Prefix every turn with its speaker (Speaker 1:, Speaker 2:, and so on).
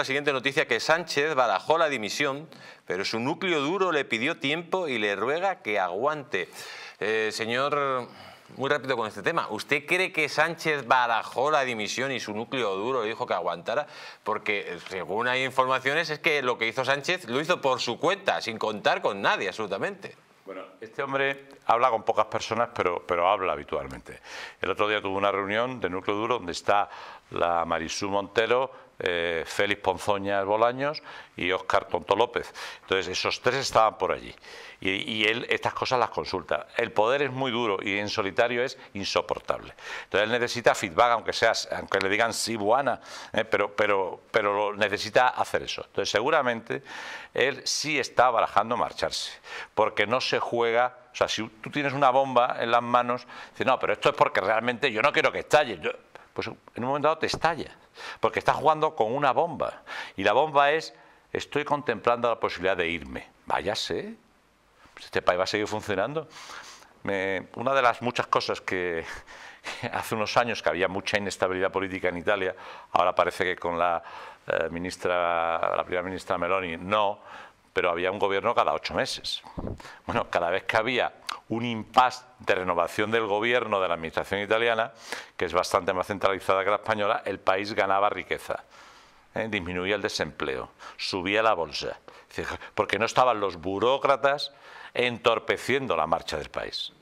Speaker 1: La siguiente noticia que Sánchez barajó la dimisión, pero su núcleo duro le pidió tiempo y le ruega que aguante. Eh, señor, muy rápido con este tema. ¿Usted cree que Sánchez barajó la dimisión y su núcleo duro le dijo que aguantara? Porque eh, según hay informaciones es que lo que hizo Sánchez lo hizo por su cuenta, sin contar con nadie absolutamente.
Speaker 2: Bueno, este hombre habla con pocas personas, pero, pero habla habitualmente. El otro día tuvo una reunión de núcleo duro donde está la Marisú Montero, eh, Félix Ponzoñas Bolaños y Óscar Tonto López. Entonces, esos tres estaban por allí. Y, él estas cosas las consulta. El poder es muy duro y en solitario es insoportable. Entonces, él necesita feedback, aunque, seas, aunque le digan sí, buana, eh, pero, pero, pero necesita hacer eso. Entonces, seguramente él sí está barajando marcharse, porque no se juega o sea, si tú tienes una bomba en las manos, dices, no, pero esto es porque realmente yo no quiero que estalle. Yo, pues en un momento dado te estalla, porque estás jugando con una bomba. Y la bomba es, estoy contemplando la posibilidad de irme. Váyase, pues este país va a seguir funcionando. una de las muchas cosas que hace unos años que había mucha inestabilidad política en Italia, ahora parece que con la eh, ministra, la primera ministra Meloni no, pero había un gobierno cada ocho meses. Bueno, cada vez que había un impasse de renovación del gobierno de la administración italiana, que es bastante más centralizada que la española, el país ganaba riqueza. ¿eh? disminuía el desempleo, subía la bolsa, porque no estaban los burócratas entorpeciendo la marcha del país.